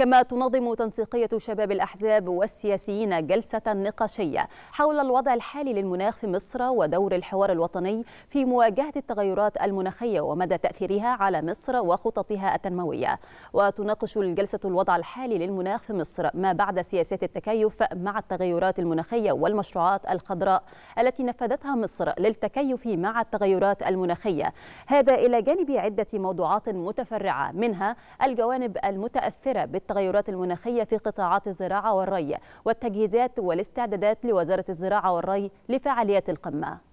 كما تنظم تنسيقية شباب الأحزاب والسياسيين جلسة نقاشية حول الوضع الحالي للمناخ في مصر ودور الحوار الوطني في مواجهة التغيرات المناخية ومدى تأثيرها على مصر وخططها التنموية وتناقش الجلسة الوضع الحالي للمناخ في مصر ما بعد سياسات التكيف مع التغيرات المناخية والمشروعات الخضراء التي نفذتها مصر للتكيف مع التغيرات المناخية هذا إلى جانب عدة موضوعات متفرعة منها الجوانب المتأثرة بالتغيرات التغيرات المناخية في قطاعات الزراعة والري والتجهيزات والاستعدادات لوزارة الزراعة والري لفعاليات القمة